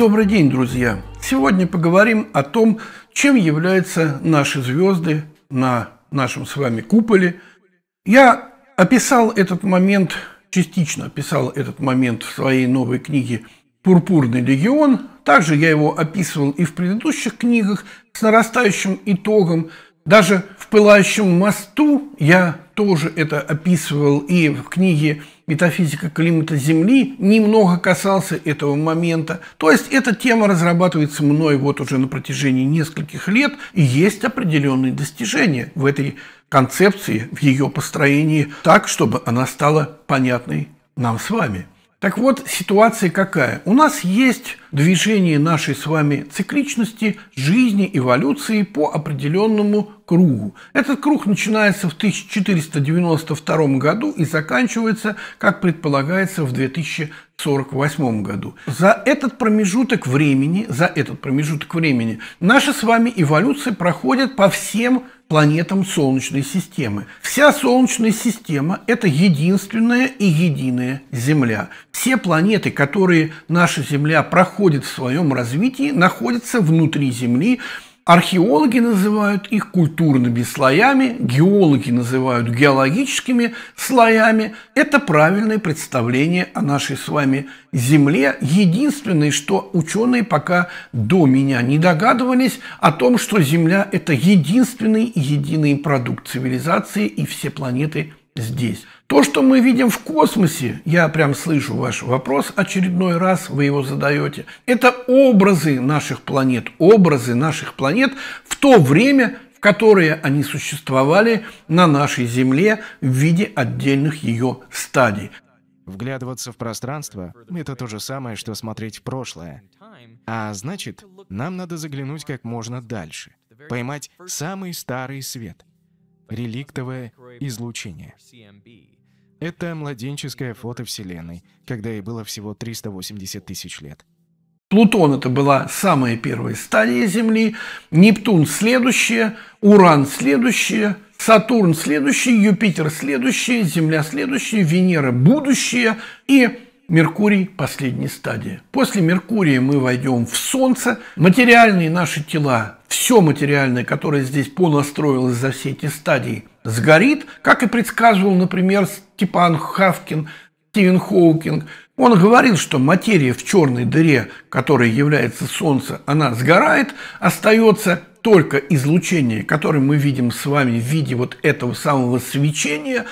Добрый день, друзья! Сегодня поговорим о том, чем являются наши звезды на нашем с вами куполе. Я описал этот момент, частично описал этот момент в своей новой книге «Пурпурный легион». Также я его описывал и в предыдущих книгах с нарастающим итогом. Даже в «Пылающем мосту» я тоже это описывал и в книге «Метафизика климата Земли», немного касался этого момента. То есть эта тема разрабатывается мной вот уже на протяжении нескольких лет, и есть определенные достижения в этой концепции, в ее построении так, чтобы она стала понятной нам с вами. Так вот, ситуация какая? У нас есть движение нашей с вами цикличности, жизни, эволюции по определенному кругу. Этот круг начинается в 1492 году и заканчивается, как предполагается, в 2000 1948 году. За этот промежуток времени, за этот промежуток времени наши с вами эволюции проходят по всем планетам Солнечной системы. Вся Солнечная система – это единственная и единая Земля. Все планеты, которые наша Земля проходит в своем развитии, находятся внутри Земли, Археологи называют их культурными слоями, геологи называют геологическими слоями. Это правильное представление о нашей с вами Земле. Единственное, что ученые пока до меня не догадывались о том, что Земля – это единственный единый продукт цивилизации и все планеты здесь. То, что мы видим в космосе, я прям слышу ваш вопрос очередной раз, вы его задаете, это образы наших планет, образы наших планет в то время, в которое они существовали на нашей Земле в виде отдельных ее стадий. Вглядываться в пространство — это то же самое, что смотреть в прошлое. А значит, нам надо заглянуть как можно дальше, поймать самый старый свет — реликтовое излучение. Это младенческое фото Вселенной, когда ей было всего 380 тысяч лет. Плутон – это была самая первая стадия Земли, Нептун – следующая, Уран – следующая, Сатурн – следующий, Юпитер – следующая, Земля – следующая, Венера – будущая и Меркурий – последняя стадия. После Меркурия мы войдем в Солнце, материальные наши тела все материальное, которое здесь понастроилось за все эти стадии, сгорит, как и предсказывал, например, Степан Хавкин, Стивен Хоукинг. Он говорил, что материя в черной дыре, которой является Солнце, она сгорает, остается только излучение, которое мы видим с вами в виде вот этого самого свечения,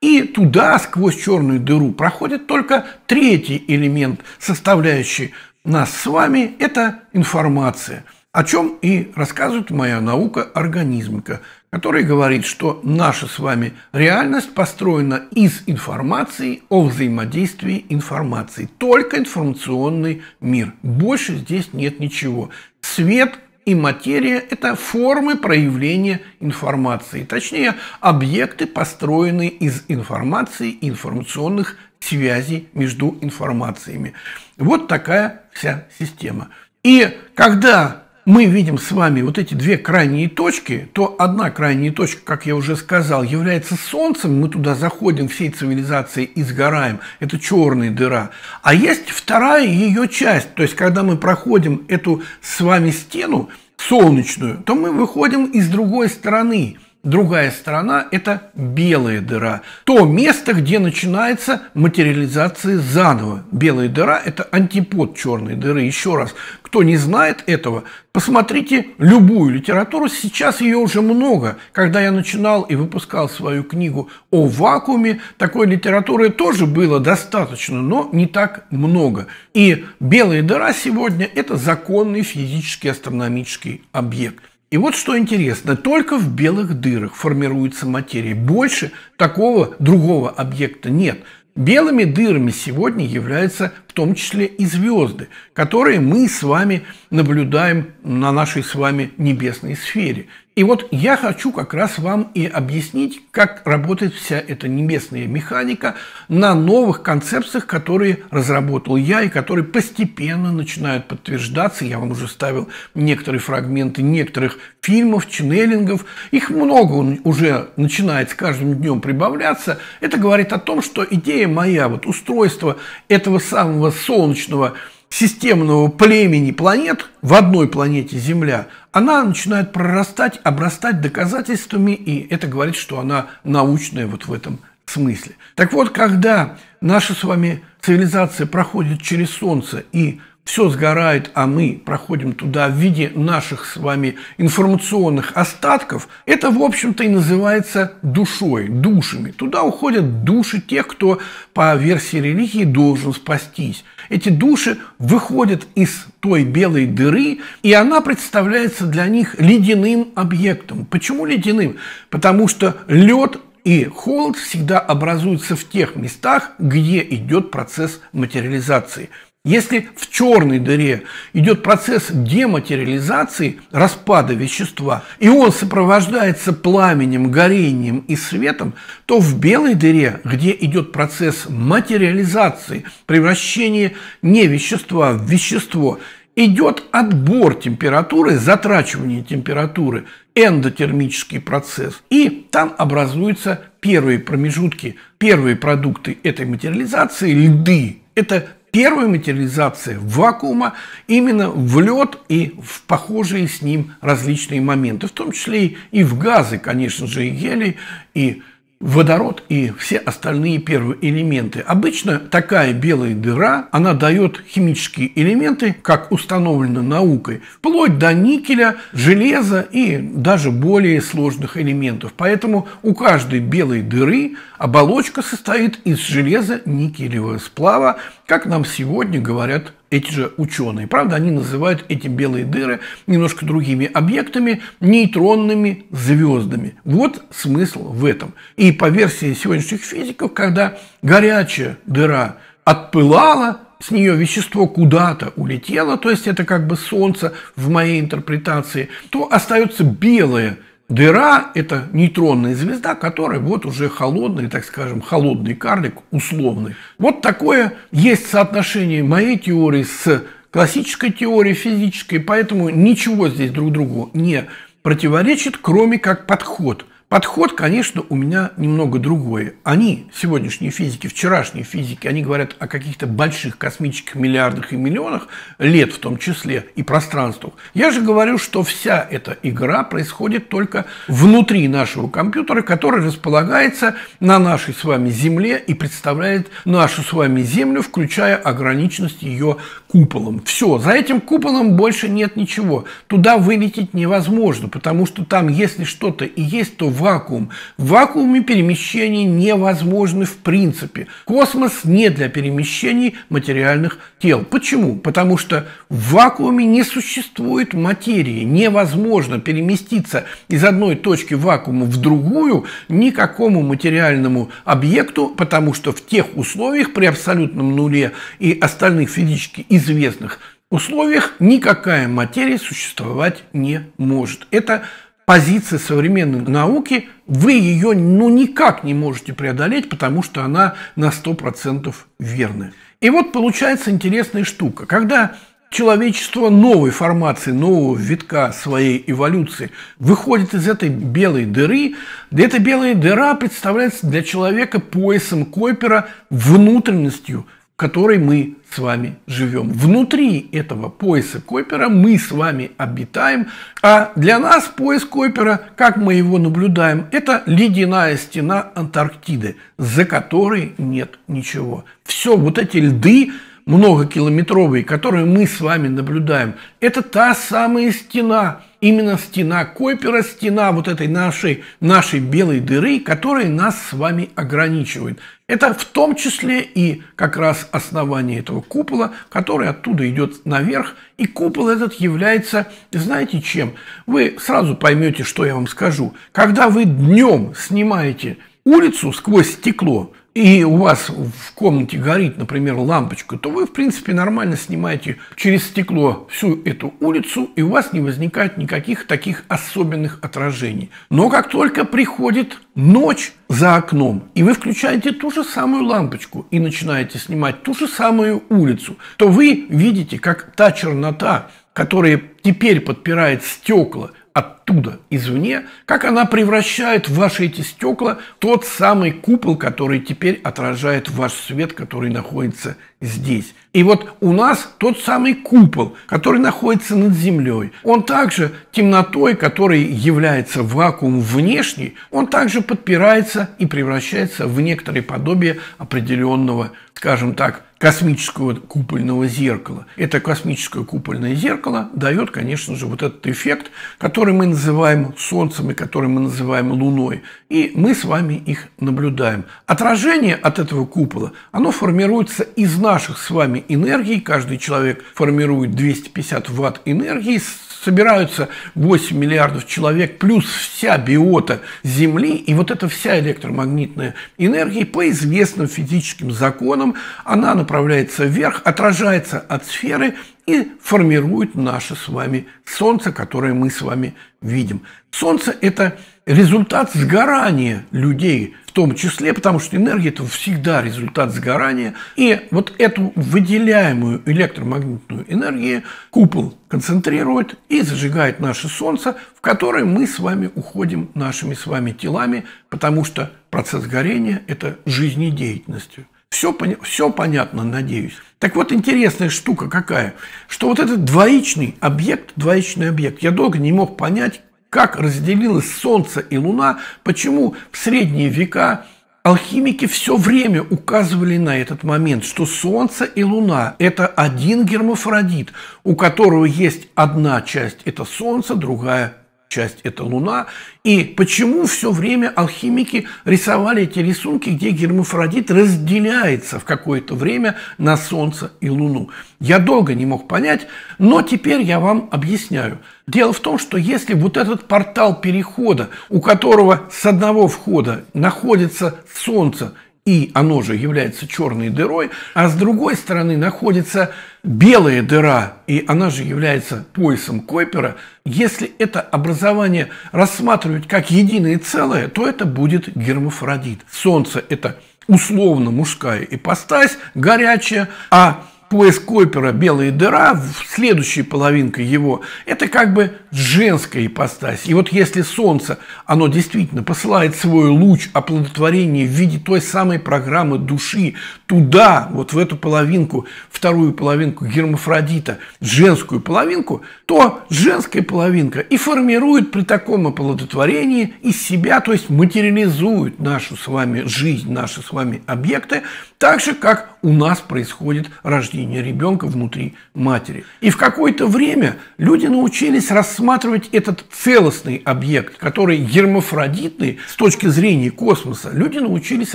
и туда, сквозь черную дыру, проходит только третий элемент, составляющий нас с вами, это информация – о чем и рассказывает моя наука организмика, которая говорит, что наша с вами реальность построена из информации о взаимодействии информации. Только информационный мир. Больше здесь нет ничего. Свет и материя – это формы проявления информации, точнее, объекты, построенные из информации и информационных связей между информациями. Вот такая вся система. И когда мы видим с вами вот эти две крайние точки, то одна крайняя точка, как я уже сказал, является Солнцем, мы туда заходим всей цивилизацией и сгораем, это черная дыра. А есть вторая ее часть, то есть когда мы проходим эту с вами стену солнечную, то мы выходим из другой стороны. Другая сторона – это белая дыра. То место, где начинается материализация заново. Белая дыра – это антипод черной дыры. Еще раз, кто не знает этого, посмотрите любую литературу. Сейчас ее уже много. Когда я начинал и выпускал свою книгу о вакууме, такой литературы тоже было достаточно, но не так много. И белая дыра сегодня – это законный физический астрономический объект. И вот что интересно, только в белых дырах формируется материя. Больше такого другого объекта нет. Белыми дырами сегодня являются в том числе и звезды, которые мы с вами наблюдаем на нашей с вами небесной сфере. И вот я хочу как раз вам и объяснить, как работает вся эта небесная механика на новых концепциях, которые разработал я и которые постепенно начинают подтверждаться. Я вам уже ставил некоторые фрагменты некоторых фильмов, ченнелингов. Их много уже начинает с каждым днем прибавляться. Это говорит о том, что идея моя, вот устройство этого самого солнечного системного племени планет в одной планете Земля, она начинает прорастать, обрастать доказательствами, и это говорит, что она научная вот в этом смысле. Так вот, когда наша с вами цивилизация проходит через Солнце и все сгорает, а мы проходим туда в виде наших с вами информационных остатков, это, в общем-то, и называется душой, душами. Туда уходят души тех, кто по версии религии должен спастись. Эти души выходят из той белой дыры, и она представляется для них ледяным объектом. Почему ледяным? Потому что лед и холод всегда образуются в тех местах, где идет процесс материализации. Если в черной дыре идет процесс дематериализации, распада вещества, и он сопровождается пламенем, горением и светом, то в белой дыре, где идет процесс материализации, превращения не вещества в вещество, идет отбор температуры, затрачивание температуры, эндотермический процесс. И там образуются первые промежутки, первые продукты этой материализации – льды. Это Первая материализация вакуума именно в лед и в похожие с ним различные моменты, в том числе и в газы, конечно же, и гелий, и водород и все остальные первые элементы. Обычно такая белая дыра, она дает химические элементы, как установлено наукой, вплоть до никеля, железа и даже более сложных элементов. Поэтому у каждой белой дыры оболочка состоит из железа никелевого сплава, как нам сегодня говорят эти же ученые. Правда, они называют эти белые дыры немножко другими объектами, нейтронными звездами. Вот смысл в этом. И по версии сегодняшних физиков, когда горячая дыра отпылала, с нее вещество куда-то улетело, то есть это как бы солнце в моей интерпретации, то остается белое Дыра – это нейтронная звезда, которая вот уже холодный, так скажем, холодный карлик, условный. Вот такое есть соотношение моей теории с классической теорией физической, поэтому ничего здесь друг другу не противоречит, кроме как подход – Подход, конечно, у меня немного другой. Они, сегодняшние физики, вчерашние физики, они говорят о каких-то больших космических миллиардах и миллионах лет в том числе и пространствах. Я же говорю, что вся эта игра происходит только внутри нашего компьютера, который располагается на нашей с вами Земле и представляет нашу с вами Землю, включая ограниченность ее куполом. Все, за этим куполом больше нет ничего. Туда вылететь невозможно, потому что там, если что-то и есть, то в вакуум. В вакууме перемещения невозможны в принципе. Космос не для перемещений материальных тел. Почему? Потому что в вакууме не существует материи. Невозможно переместиться из одной точки вакуума в другую никакому материальному объекту, потому что в тех условиях при абсолютном нуле и остальных физически известных условиях никакая материя существовать не может. Это позиция современной науки, вы ее ну никак не можете преодолеть, потому что она на 100% верная. И вот получается интересная штука. Когда человечество новой формации, нового витка своей эволюции выходит из этой белой дыры, эта белая дыра представляется для человека поясом Койпера внутренностью – которой мы с вами живем. Внутри этого пояса Койпера мы с вами обитаем, а для нас пояс Койпера, как мы его наблюдаем, это ледяная стена Антарктиды, за которой нет ничего. Все, вот эти льды многокилометровые, которые мы с вами наблюдаем, это та самая стена – именно стена Койпера, стена вот этой нашей, нашей белой дыры, которая нас с вами ограничивает. Это в том числе и как раз основание этого купола, который оттуда идет наверх. И купол этот является, знаете чем? Вы сразу поймете, что я вам скажу. Когда вы днем снимаете улицу сквозь стекло, и у вас в комнате горит, например, лампочка, то вы, в принципе, нормально снимаете через стекло всю эту улицу, и у вас не возникает никаких таких особенных отражений. Но как только приходит ночь за окном, и вы включаете ту же самую лампочку и начинаете снимать ту же самую улицу, то вы видите, как та чернота, которая теперь подпирает стекла от оттуда, извне, как она превращает в ваши эти стекла тот самый купол, который теперь отражает ваш свет, который находится здесь. И вот у нас тот самый купол, который находится над землей, он также темнотой, который является вакуум внешний, он также подпирается и превращается в некоторое подобие определенного, скажем так, космического купольного зеркала. Это космическое купольное зеркало дает, конечно же, вот этот эффект, который мы называем Солнцем и которые мы называем Луной. И мы с вами их наблюдаем. Отражение от этого купола, оно формируется из наших с вами энергий. Каждый человек формирует 250 ватт энергии. Собираются 8 миллиардов человек, плюс вся биота Земли. И вот эта вся электромагнитная энергия по известным физическим законам, она направляется вверх, отражается от сферы и формируют наше с вами Солнце, которое мы с вами видим. Солнце – это результат сгорания людей в том числе, потому что энергия – это всегда результат сгорания. И вот эту выделяемую электромагнитную энергию купол концентрирует и зажигает наше Солнце, в которое мы с вами уходим нашими с вами телами, потому что процесс горения – это жизнедеятельность. Все, все понятно, надеюсь. Так вот, интересная штука какая, что вот этот двоичный объект, двоичный объект, я долго не мог понять, как разделилось Солнце и Луна, почему в средние века алхимики все время указывали на этот момент, что Солнце и Луна – это один гермафродит, у которого есть одна часть – это Солнце, другая часть – это Луна. И почему все время алхимики рисовали эти рисунки, где гермафродит разделяется в какое-то время на Солнце и Луну? Я долго не мог понять, но теперь я вам объясняю. Дело в том, что если вот этот портал перехода, у которого с одного входа находится Солнце и оно же является черной дырой, а с другой стороны находится белая дыра, и она же является поясом Койпера. Если это образование рассматривать как единое целое, то это будет гермафродит. Солнце – это условно мужская ипостась, горячая, а поиск опера «Белая дыра», следующая половинка его, это как бы женская ипостась. И вот если солнце, оно действительно посылает свой луч оплодотворения в виде той самой программы души туда, вот в эту половинку, вторую половинку гермафродита, женскую половинку, то женская половинка и формирует при таком оплодотворении из себя, то есть материализует нашу с вами жизнь, наши с вами объекты так же, как у нас происходит рождение ребенка внутри матери. И в какое-то время люди научились рассматривать этот целостный объект, который гермафродитный с точки зрения космоса. Люди научились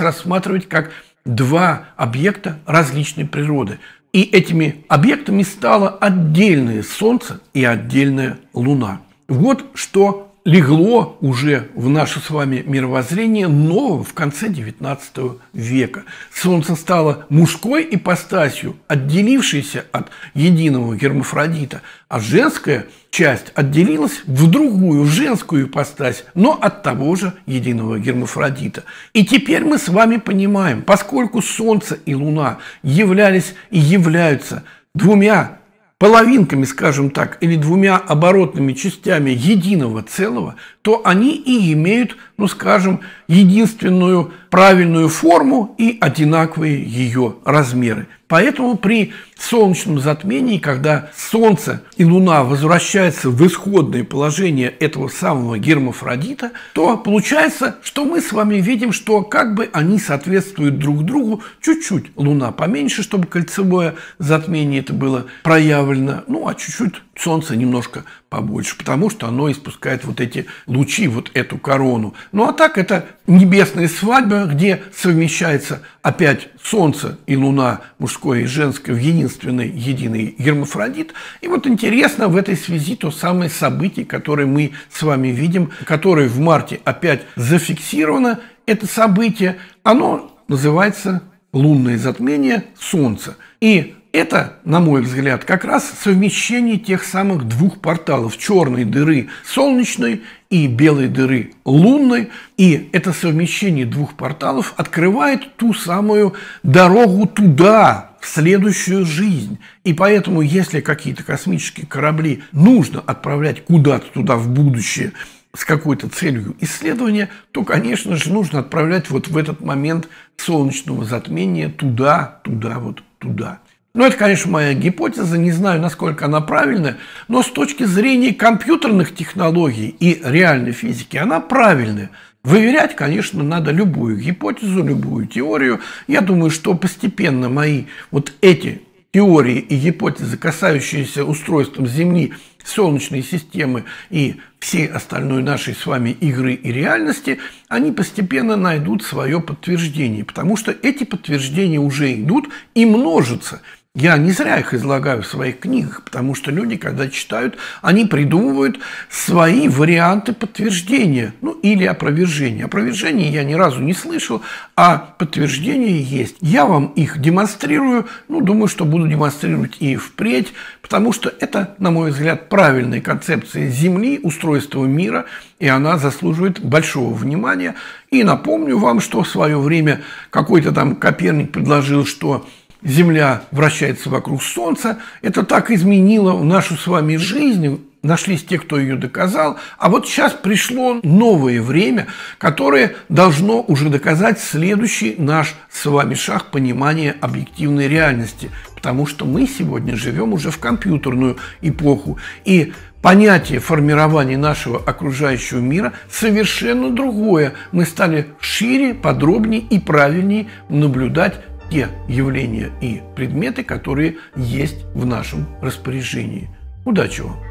рассматривать как два объекта различной природы. И этими объектами стало отдельное Солнце и отдельная Луна. Вот что легло уже в наше с вами мировоззрение новое в конце XIX века. Солнце стало мужской ипостасью, отделившейся от единого гермафродита, а женская часть отделилась в другую женскую ипостась, но от того же единого гермафродита. И теперь мы с вами понимаем, поскольку Солнце и Луна являлись и являются двумя половинками, скажем так, или двумя оборотными частями единого целого, то они и имеют, ну скажем, единственную правильную форму и одинаковые ее размеры. Поэтому при солнечном затмении, когда Солнце и Луна возвращаются в исходное положение этого самого гермафродита, то получается, что мы с вами видим, что как бы они соответствуют друг другу чуть-чуть. Луна поменьше, чтобы кольцевое затмение это было проявлено, ну а чуть-чуть Солнце немножко побольше, потому что оно испускает вот эти лучи, вот эту корону. Ну а так это небесная свадьба, где совмещается опять Солнце и Луна, мужское и женское, в единственный единый гермафродит. И вот интересно в этой связи то самое событие, которое мы с вами видим, которое в марте опять зафиксировано, это событие, оно называется лунное затмение Солнца. И это, на мой взгляд, как раз совмещение тех самых двух порталов – черной дыры солнечной и белой дыры лунной. И это совмещение двух порталов открывает ту самую дорогу туда, в следующую жизнь. И поэтому, если какие-то космические корабли нужно отправлять куда-то туда в будущее с какой-то целью исследования, то, конечно же, нужно отправлять вот в этот момент солнечного затмения туда, туда, вот туда. Ну, это, конечно, моя гипотеза, не знаю, насколько она правильная, но с точки зрения компьютерных технологий и реальной физики она правильная. Выверять, конечно, надо любую гипотезу, любую теорию. Я думаю, что постепенно мои вот эти теории и гипотезы, касающиеся устройством Земли, Солнечной системы и всей остальной нашей с вами игры и реальности, они постепенно найдут свое подтверждение, потому что эти подтверждения уже идут и множатся – я не зря их излагаю в своих книгах, потому что люди, когда читают, они придумывают свои варианты подтверждения, ну или опровержения. Опровержения я ни разу не слышал, а подтверждения есть. Я вам их демонстрирую, ну думаю, что буду демонстрировать и впредь, потому что это, на мой взгляд, правильная концепция Земли, устройства мира, и она заслуживает большого внимания. И напомню вам, что в свое время какой-то там Коперник предложил, что Земля вращается вокруг Солнца. Это так изменило нашу с вами жизнь, нашлись те, кто ее доказал. А вот сейчас пришло новое время, которое должно уже доказать следующий наш с вами шаг понимания объективной реальности. Потому что мы сегодня живем уже в компьютерную эпоху. И понятие формирования нашего окружающего мира совершенно другое. Мы стали шире, подробнее и правильнее наблюдать те явления и предметы, которые есть в нашем распоряжении. Удачи вам!